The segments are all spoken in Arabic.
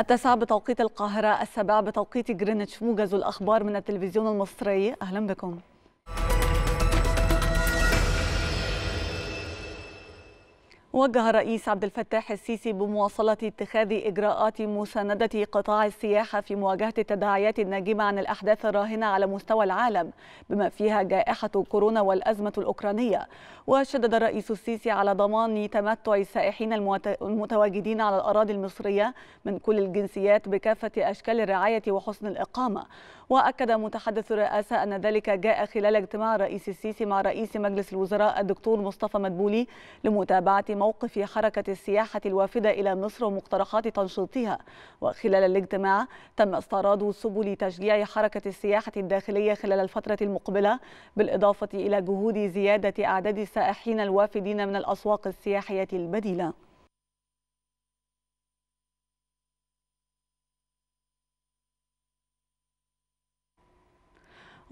التاسعة بتوقيت القاهرة السابعة بتوقيت جرينتش موجز الأخبار من التلفزيون المصري أهلا بكم وجه الرئيس عبد الفتاح السيسي بمواصلة اتخاذ إجراءات مساندة قطاع السياحة في مواجهة التداعيات الناجمة عن الأحداث الراهنة على مستوى العالم بما فيها جائحة كورونا والأزمة الأوكرانية وشدد الرئيس السيسي على ضمان تمتع السائحين المتواجدين على الأراضي المصرية من كل الجنسيات بكافة أشكال الرعاية وحسن الإقامة وأكد متحدث الرئاسة أن ذلك جاء خلال اجتماع الرئيس السيسي مع رئيس مجلس الوزراء الدكتور مصطفى مدبولي لمتابعة موقف حركة السياحة الوافدة إلى مصر ومقترحات تنشيطها وخلال الاجتماع تم استعراض سبل تشجيع حركة السياحة الداخلية خلال الفترة المقبلة بالإضافة إلى جهود زيادة أعداد السائحين الوافدين من الأسواق السياحية البديلة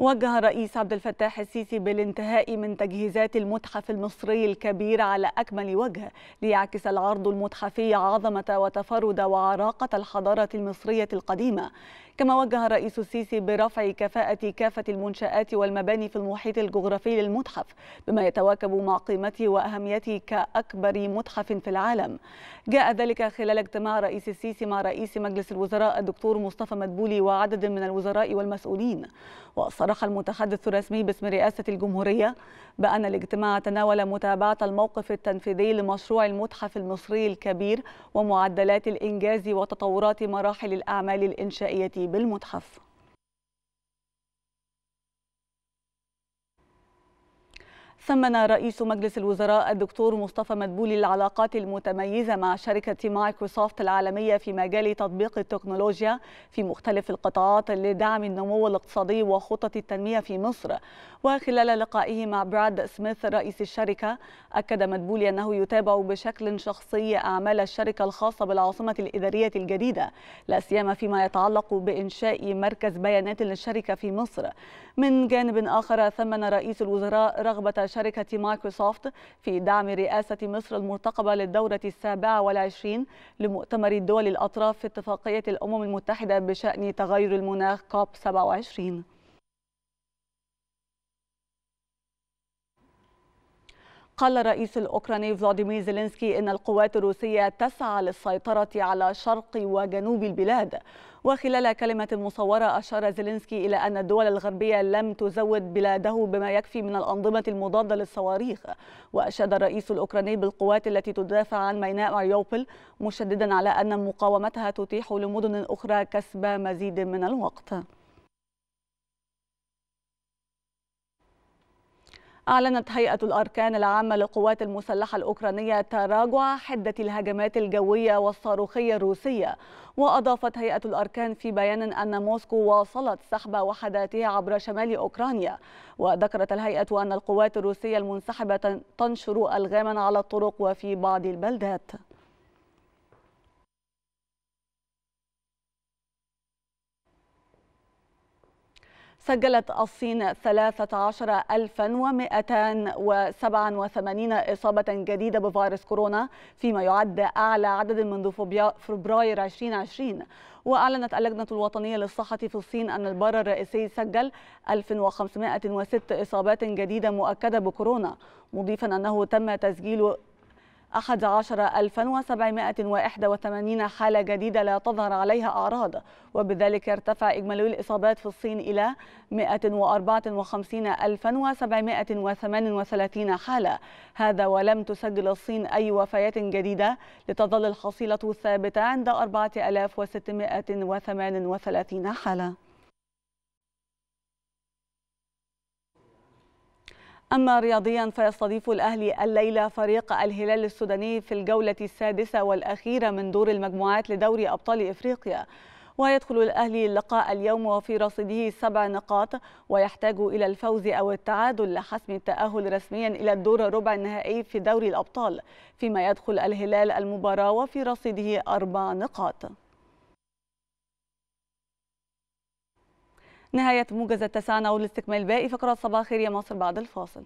وجه الرئيس عبد الفتاح السيسي بالانتهاء من تجهيزات المتحف المصري الكبير على أكمل وجه ليعكس العرض المتحفي عظمة وتفرد وعراقة الحضارة المصرية القديمة كما وجه الرئيس السيسي برفع كفاءة كافة المنشآت والمباني في المحيط الجغرافي للمتحف بما يتواكب مع قيمته وأهميته كأكبر متحف في العالم جاء ذلك خلال اجتماع رئيس السيسي مع رئيس مجلس الوزراء الدكتور مصطفى مدبولي وعدد من الوزراء والمسؤولين صرح المتحدث الرسمي باسم رئاسة الجمهورية بأن الاجتماع تناول متابعة الموقف التنفيذي لمشروع المتحف المصري الكبير ومعدلات الإنجاز وتطورات مراحل الأعمال الإنشائية بالمتحف ثمن رئيس مجلس الوزراء الدكتور مصطفى مدبولي العلاقات المتميزة مع شركة مايكروسوفت العالمية في مجال تطبيق التكنولوجيا في مختلف القطاعات لدعم النمو الاقتصادي وخطط التنمية في مصر وخلال لقائه مع براد سميث رئيس الشركة أكد مدبولي أنه يتابع بشكل شخصي أعمال الشركة الخاصة بالعاصمة الإدارية الجديدة لا سيما فيما يتعلق بإنشاء مركز بيانات للشركة في مصر من جانب آخر ثمن رئيس الوزراء رغبة شركة مايكروسوفت في دعم رئاسة مصر المرتقبة للدورة السابعة والعشرين لمؤتمر الدول الأطراف في اتفاقية الأمم المتحدة بشأن تغير المناخ كوب 27 قال الرئيس الأوكراني فلاديمير زيلينسكي إن القوات الروسية تسعى للسيطرة على شرق وجنوب البلاد وخلال كلمة مصورة أشار زيلينسكي إلى أن الدول الغربية لم تزود بلاده بما يكفي من الأنظمة المضادة للصواريخ وأشاد الرئيس الأوكراني بالقوات التي تدافع عن ميناء مريوبل مشددا على أن مقاومتها تتيح لمدن أخرى كسب مزيد من الوقت أعلنت هيئة الأركان العامة للقوات المسلحة الأوكرانية تراجع حدة الهجمات الجوية والصاروخية الروسية وأضافت هيئة الأركان في بيان أن موسكو واصلت سحب وحداتها عبر شمال أوكرانيا وذكرت الهيئة أن القوات الروسية المنسحبة تنشر ألغاما على الطرق وفي بعض البلدات سجلت الصين 13287 إصابة جديدة بفيروس كورونا فيما يعد أعلى عدد منذ فبراير 2020 وأعلنت اللجنة الوطنية للصحة في الصين أن البر الرئيسي سجل 1506 إصابات جديدة مؤكدة بكورونا مضيفا أنه تم تسجيل 11781 حالة جديدة لا تظهر عليها أعراض وبذلك ارتفع إجمالي الإصابات في الصين إلى 154738 حالة هذا ولم تسجل الصين أي وفيات جديدة لتظل الحصيلة ثابتة عند 4638 حالة أما رياضيا فيستضيف الأهلي الليلة فريق الهلال السوداني في الجولة السادسة والأخيرة من دور المجموعات لدوري أبطال إفريقيا ويدخل الأهلي اللقاء اليوم وفي رصيده سبع نقاط ويحتاج إلى الفوز أو التعادل لحسم التأهل رسميا إلى الدور ربع النهائي في دوري الأبطال فيما يدخل الهلال المباراة وفي رصيده أربع نقاط نهاية موجز التسعة نعود لاستكمال باقي فقرات صباح خير يا مصر بعد الفاصل